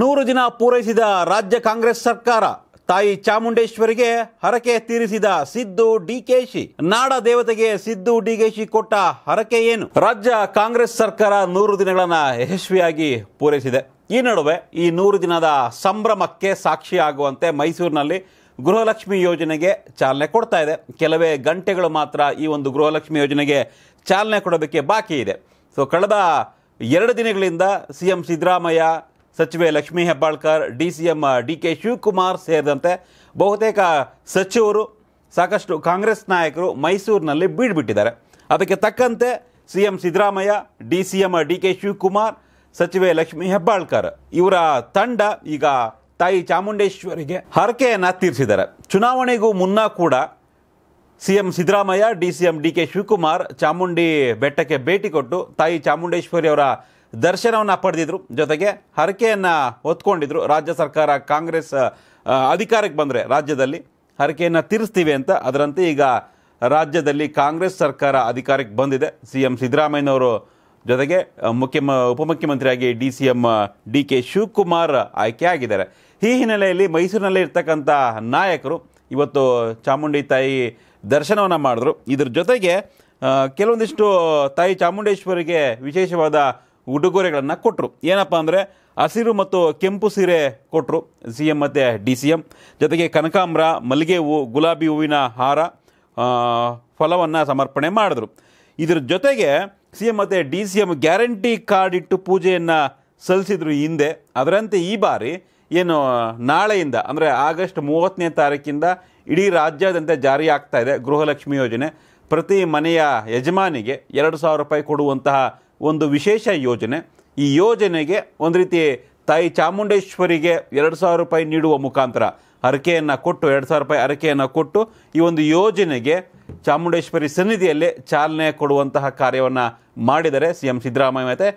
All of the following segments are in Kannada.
ನೂರು ದಿನ ಪೂರೈಸಿದ ರಾಜ್ಯ ಕಾಂಗ್ರೆಸ್ ಸರ್ಕಾರ ತಾಯಿ ಚಾಮುಂಡೇಶ್ವರಿಗೆ ಹರಕೆ ತೀರಿಸಿದ ಸಿದ್ದು ಡಿಕೆಶಿ ನಾಡ ದೇವತೆಗೆ ಸಿದ್ದು ಡಿಕೆಶಿ ಕೊಟ್ಟ ಹರಕೆ ಏನು ರಾಜ್ಯ ಕಾಂಗ್ರೆಸ್ ಸರ್ಕಾರ ನೂರು ದಿನಗಳನ್ನ ಯಶಸ್ವಿಯಾಗಿ ಪೂರೈಸಿದೆ ಈ ನಡುವೆ ಈ ನೂರು ದಿನದ ಸಂಭ್ರಮಕ್ಕೆ ಸಾಕ್ಷಿಯಾಗುವಂತೆ ಮೈಸೂರಿನಲ್ಲಿ ಗೃಹಲಕ್ಷ್ಮಿ ಯೋಜನೆಗೆ ಚಾಲನೆ ಕೊಡ್ತಾ ಇದೆ ಕೆಲವೇ ಗಂಟೆಗಳು ಮಾತ್ರ ಈ ಒಂದು ಗೃಹಲಕ್ಷ್ಮಿ ಯೋಜನೆಗೆ ಚಾಲನೆ ಕೊಡಬೇಕೆ ಬಾಕಿ ಇದೆ ಸೊ ಕಳೆದ ಎರಡು ದಿನಗಳಿಂದ ಸಿ ಎಂ ಸಿದ್ದರಾಮಯ್ಯ ಸಚಿವೆ Lakshmi Hebbalkar D C M D K Shivakumar ಸೇರಿದಂತೆ ಬಹುತೇಕ ಸಚಿವರು ಸಾಕಷ್ಟು ಕಾಂಗ್ರೆಸ್ ನಾಯಕರು ಮೈಸೂರಿನಲ್ಲಿ ಬೀಡ್ಬಿಟ್ಟಿದ್ದಾರೆ ಅದಕ್ಕೆ ತಕ್ಕಂತೆ C M Siddaramaiah D C M D K Shivakumar ಸಚಿವೆ ಲಕ್ಷ್ಮೀ ಹೆಬ್ಬಾಳ್ಕರ್ ಇವರ ತಂಡ ಈಗ ತಾಯಿ ಚಾಮುಂಡೇಶ್ವರಿಗೆ ಹರಕೆಯನ್ನು ತೀರಿಸಿದ್ದಾರೆ ಚುನಾವಣೆಗೂ ಮುನ್ನ ಕೂಡ C M Siddaramaiah D C M D K Shivakumar Chamundi ಬೆಟ್ಟಕ್ಕೆ ಭೇಟಿ ಕೊಟ್ಟು ತಾಯಿ ಚಾಮುಂಡೇಶ್ವರಿ ಅವರ ದರ್ಶನವನ್ನು ಪಡೆದಿದ್ರು ಜೊತೆಗೆ ಹರಕೆಯನ್ನು ಹೊತ್ಕೊಂಡಿದ್ರು ರಾಜ್ಯ ಸರ್ಕಾರ ಕಾಂಗ್ರೆಸ್ ಅಧಿಕಾರಕ್ಕೆ ಬಂದರೆ ರಾಜ್ಯದಲ್ಲಿ ಹರಕೆಯನ್ನು ತೀರಿಸ್ತೀವಿ ಅಂತ ಅದರಂತೆ ಈಗ ರಾಜ್ಯದಲ್ಲಿ ಕಾಂಗ್ರೆಸ್ ಸರ್ಕಾರ ಅಧಿಕಾರಕ್ಕೆ ಬಂದಿದೆ ಸಿ ಎಂ ಸಿದ್ದರಾಮಯ್ಯನವರು ಜೊತೆಗೆ ಮುಖ್ಯಮ ಉಪಮುಖ್ಯಮಂತ್ರಿಯಾಗಿ D C M D K Shivakumar ಆಗಿದ್ದಾರೆ ಈ ಹಿನ್ನೆಲೆಯಲ್ಲಿ ಮೈಸೂರಿನಲ್ಲಿ ಇರ್ತಕ್ಕಂಥ ನಾಯಕರು ಇವತ್ತು ಚಾಮುಂಡಿ ತಾಯಿ ದರ್ಶನವನ್ನು ಮಾಡಿದ್ರು ಇದ್ರ ಜೊತೆಗೆ ಕೆಲವೊಂದಿಷ್ಟು ತಾಯಿ ಚಾಮುಂಡೇಶ್ವರಿಗೆ ವಿಶೇಷವಾದ ಉಡುಗೊರೆಗಳನ್ನು ಕೊಟ್ಟರು ಏನಪ್ಪ ಅಂದರೆ ಹಸಿರು ಮತ್ತು ಕೆಂಪು ಸೀರೆ ಕೊಟ್ಟರು ಸಿ ಎಮ್ ಮತ್ತು ಡಿ ಸಿ ಎಮ್ ಜೊತೆಗೆ ಕನಕಾಂಬ್ರ ಮಲ್ಲಿಗೆ ಹೂವು ಗುಲಾಬಿ ಹೂವಿನ ಹಾರ ಫಲವನ್ನು ಸಮರ್ಪಣೆ ಮಾಡಿದ್ರು ಇದರ ಜೊತೆಗೆ ಸಿ ಎಂ ಮತ್ತು D C M guarantee card ಇಟ್ಟು ಪೂಜೆಯನ್ನು ಸಲ್ಲಿಸಿದ್ರು ಹಿಂದೆ ಅದರಂತೆ ಈ ಬಾರಿ ಏನು ನಾಳೆಯಿಂದ ಅಂದರೆ ಆಗಸ್ಟ್ ಮೂವತ್ತನೇ ತಾರೀಕಿಂದ ಇಡೀ ರಾಜ್ಯಾದ್ಯಂತ ಜಾರಿ ಆಗ್ತಾ ಇದೆ ಗೃಹಲಕ್ಷ್ಮಿ ಯೋಜನೆ ಪ್ರತಿ ಮನೆಯ ಯಜಮಾನಿಗೆ ಎರಡು ಸಾವಿರ ರೂಪಾಯಿ ಕೊಡುವಂತಹ ಒಂದು ವಿಶೇಷ ಯೋಜನೆ ಈ ಯೋಜನೆಗೆ ಒಂದು ರೀತಿ ತಾಯಿ ಚಾಮುಂಡೇಶ್ವರಿಗೆ ಎರಡು ಸಾವಿರ ರೂಪಾಯಿ ನೀಡುವ ಮುಖಾಂತರ ಹರಕೆಯನ್ನು ಕೊಟ್ಟು ಎರಡು ಸಾವಿರ ರೂಪಾಯಿ ಹರಕೆಯನ್ನು ಕೊಟ್ಟು ಈ ಒಂದು ಯೋಜನೆಗೆ ಚಾಮುಂಡೇಶ್ವರಿ ಸನ್ನಿಧಿಯಲ್ಲಿ ಚಾಲನೆ ಕೊಡುವಂತಹ ಕಾರ್ಯವನ್ನು ಮಾಡಿದರೆ ಸಿ ಎಂ ಸಿದ್ದರಾಮಯ್ಯ ಮತ್ತು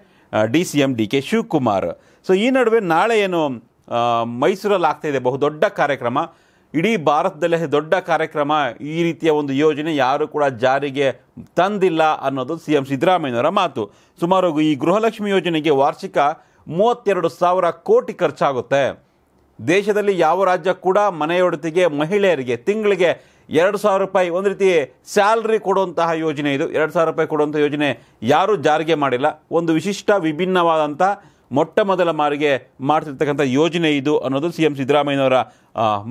D C M D K Shivakumar so ಈ ನಡುವೆ ನಾಳೆ ಏನು ಮೈಸೂರಲ್ಲಿ ಆಗ್ತಾಯಿದೆ ಬಹುದೊಡ್ಡ ಕಾರ್ಯಕ್ರಮ ಇಡೀ ಭಾರತದಲ್ಲೇ ದೊಡ್ಡ ಕಾರ್ಯಕ್ರಮ ಈ ರೀತಿಯ ಒಂದು ಯೋಜನೆ ಯಾರೂ ಕೂಡ ಜಾರಿಗೆ ತಂದಿಲ್ಲ ಅನ್ನೋದು ಸಿ ಎಂ ಸಿದ್ದರಾಮಯ್ಯವರ ಮಾತು ಸುಮಾರು ಈ ಗೃಹಲಕ್ಷ್ಮಿ ಯೋಜನೆಗೆ ವಾರ್ಷಿಕ ಮೂವತ್ತೆರಡು ಸಾವಿರ ಕೋಟಿ ಖರ್ಚಾಗುತ್ತೆ ದೇಶದಲ್ಲಿ ಯಾವ ರಾಜ್ಯ ಕೂಡ ಮನೆಯೊಡತಿಗೆ ಮಹಿಳೆಯರಿಗೆ ತಿಂಗಳಿಗೆ ಎರಡು ಸಾವಿರ ರೂಪಾಯಿ ಒಂದು ರೀತಿ ಸ್ಯಾಲ್ರಿ ಕೊಡುವಂತಹ ಯೋಜನೆ ಇದು ಎರಡು ಸಾವಿರ ರೂಪಾಯಿ ಕೊಡುವಂಥ ಯೋಜನೆ ಯಾರೂ ಜಾರಿಗೆ ಮಾಡಿಲ್ಲ ಒಂದು ವಿಶಿಷ್ಟ ವಿಭಿನ್ನವಾದಂಥ ಮೊಟ್ಟ ಮೊದಲ ಮಾರಿಗೆ ಮಾಡ್ತಿರ್ತಕ್ಕಂಥ ಯೋಜನೆ ಇದು ಅನ್ನೋದು ಸಿ ಎಂ ಸಿದ್ದರಾಮಯ್ಯನವರ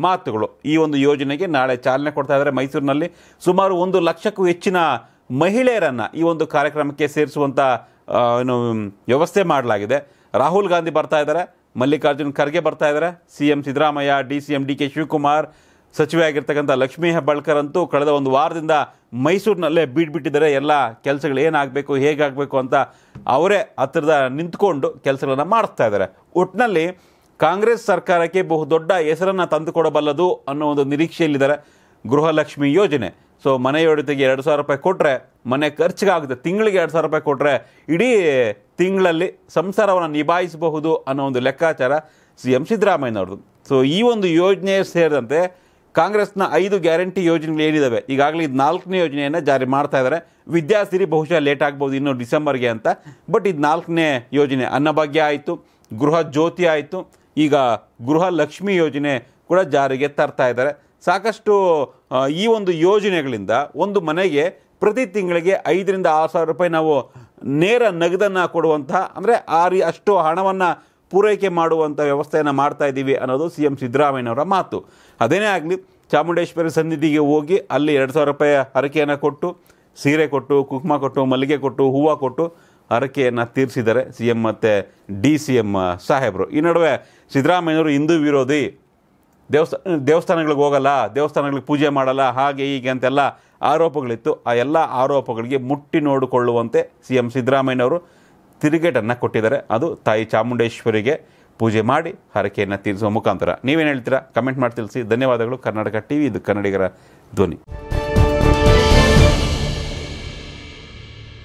ಮಾತುಗಳು ಈ ಒಂದು ಯೋಜನೆಗೆ ನಾಳೆ ಚಾಲನೆ ಕೊಡ್ತಾ ಇದ್ದಾರೆ ಮೈಸೂರಿನಲ್ಲಿ ಸುಮಾರು ಒಂದು ಲಕ್ಷಕ್ಕೂ ಹೆಚ್ಚಿನ ಮಹಿಳೆಯರನ್ನು ಈ ಒಂದು ಕಾರ್ಯಕ್ರಮಕ್ಕೆ ಸೇರಿಸುವಂಥ ಏನು ವ್ಯವಸ್ಥೆ ಮಾಡಲಾಗಿದೆ ರಾಹುಲ್ ಗಾಂಧಿ ಬರ್ತಾ ಇದ್ದಾರೆ ಮಲ್ಲಿಕಾರ್ಜುನ್ ಖರ್ಗೆ ಬರ್ತಾ ಇದ್ದಾರೆ C M Siddaramaiah D C M D K Shivakumar ಸಚಿವೆ ಆಗಿರ್ತಕ್ಕಂಥ ಲಕ್ಷ್ಮೀ ಹೆಬ್ಬಾಳ್ಕರ್ ಅಂತೂ ಕಳೆದ ಒಂದು ವಾರದಿಂದ ಮೈಸೂರಿನಲ್ಲೇ ಬಿಟ್ಬಿಟ್ಟಿದ್ದಾರೆ ಎಲ್ಲ ಕೆಲಸಗಳು ಏನಾಗಬೇಕು ಹೇಗಾಗಬೇಕು ಅಂತ ಅವರೇ ಹತ್ತಿರದ ನಿಂತ್ಕೊಂಡು ಕೆಲಸಗಳನ್ನು ಮಾಡಿಸ್ತಾ ಇದ್ದಾರೆ ಒಟ್ಟಿನಲ್ಲಿ ಕಾಂಗ್ರೆಸ್ ಸರ್ಕಾರಕ್ಕೆ ಬಹುದೊಡ್ಡ ಹೆಸರನ್ನು ತಂದುಕೊಡಬಲ್ಲದು ಅನ್ನೋ ಒಂದು ನಿರೀಕ್ಷೆಯಲ್ಲಿದ್ದಾರೆ ಗೃಹಲಕ್ಷ್ಮಿ ಯೋಜನೆ ಸೊ ಮನೆಯೊಡತೆಗೆ ಎರಡು ಸಾವಿರ ರೂಪಾಯಿ ಕೊಟ್ಟರೆ ಮನೆ ಖರ್ಚಿಗಾಗುತ್ತೆ ತಿಂಗಳಿಗೆ ಎರಡು ಸಾವಿರ ರೂಪಾಯಿ ಕೊಟ್ಟರೆ ಇಡೀ ತಿಂಗಳಲ್ಲಿ ಸಂಸಾರವನ್ನು ನಿಭಾಯಿಸಬಹುದು ಅನ್ನೋ ಒಂದು ಲೆಕ್ಕಾಚಾರ ಸಿ ಎಂ ಸಿದ್ದರಾಮಯ್ಯನವ್ರದ್ದು ಸೊ ಈ ಒಂದು ಯೋಜನೆ ಸೇರಿದಂತೆ ಕಾಂಗ್ರೆಸ್ನ ಐದು ಗ್ಯಾರಂಟಿ ಯೋಜನೆಗಳು ಏನಿದ್ದಾವೆ ಈಗಾಗಲೇ ಇದು ನಾಲ್ಕನೇ ಯೋಜನೆಯನ್ನು ಜಾರಿ ಮಾಡ್ತಾ ಇದ್ದಾರೆ ವಿದ್ಯಾಸಿರಿ ಬಹುಶಃ ಲೇಟ್ ಆಗ್ಬೋದು ಇನ್ನು ಡಿಸೆಂಬರ್ಗೆ ಅಂತ ಬಟ್ ಇದು ನಾಲ್ಕನೇ ಯೋಜನೆ ಅನ್ನಭಾಗ್ಯ ಆಯಿತು ಗೃಹ ಜ್ಯೋತಿ ಆಯಿತು ಈಗ ಗೃಹ ಲಕ್ಷ್ಮಿ ಯೋಜನೆ ಕೂಡ ಜಾರಿಗೆ ತರ್ತಾ ಇದ್ದಾರೆ ಸಾಕಷ್ಟು ಈ ಒಂದು ಯೋಜನೆಗಳಿಂದ ಒಂದು ಮನೆಗೆ ಪ್ರತಿ ತಿಂಗಳಿಗೆ ಐದರಿಂದ ಆರು ಸಾವಿರ ರೂಪಾಯಿ ನಾವು ನೇರ ನಗದನ್ನು ಕೊಡುವಂತಹ ಅಂದರೆ ಆ ರೀ ಅಷ್ಟು ಹಣವನ್ನು ಪೂರೈಕೆ ಮಾಡುವಂಥ ವ್ಯವಸ್ಥೆಯನ್ನು ಮಾಡ್ತಾ ಇದ್ದೀವಿ ಅನ್ನೋದು ಸಿ ಎಂ ಸಿದ್ದರಾಮಯ್ಯನವರ ಮಾತು ಅದೇನೇ ಆಗಲಿ ಚಾಮುಂಡೇಶ್ವರಿ ಸನ್ನಿಧಿಗೆ ಹೋಗಿ ಅಲ್ಲಿ ಎರಡು ಸಾವಿರ ರೂಪಾಯಿ ಹರಕೆಯನ್ನು ಕೊಟ್ಟು ಸೀರೆ ಕೊಟ್ಟು ಕುಕ್ಮ ಕೊಟ್ಟು ಮಲ್ಲಿಗೆ ಕೊಟ್ಟು ಹೂವು ಕೊಟ್ಟು ಹರಕೆಯನ್ನು ತೀರಿಸಿದ್ದಾರೆ ಸಿ ಎಂ ಮತ್ತು ಡಿ ಸಿ ಎಂ ಸಾಹೇಬರು ಈ ನಡುವೆ ಸಿದ್ದರಾಮಯ್ಯನವರು ಹಿಂದೂ ವಿರೋಧಿ ದೇವಸ್ಥಾನ ದೇವಸ್ಥಾನಗಳಿಗೆ ಹೋಗಲ್ಲ ದೇವಸ್ಥಾನಗಳಿಗೆ ಪೂಜೆ ಮಾಡಲ್ಲ ಹಾಗೆ ಹೀಗೆ ಅಂತೆಲ್ಲ ಆರೋಪಗಳಿತ್ತು ಆ ಎಲ್ಲ ಆರೋಪಗಳಿಗೆ ಮುಟ್ಟಿ ನೋಡಿಕೊಳ್ಳುವಂತೆ ಸಿ ಎಂ ಸಿದ್ದರಾಮಯ್ಯನವರು ತಿರುಗೇಟನ್ನು ಕೊಟ್ಟಿದ್ದಾರೆ ಅದು ತಾಯಿ ಚಾಮುಂಡೇಶ್ವರಿಗೆ ಪೂಜೆ ಮಾಡಿ ಹರಕೆಯನ್ನು ತೀರಿಸುವ ಮುಖಾಂತರ ನೀವೇನು ಹೇಳ್ತೀರಾ ಕಮೆಂಟ್ ಮಾಡಿ ತಿಳಿಸಿ ಧನ್ಯವಾದಗಳು ಕರ್ನಾಟಕ ಟಿ ವಿ ಇದು ಕನ್ನಡಿಗರ ಧ್ವನಿ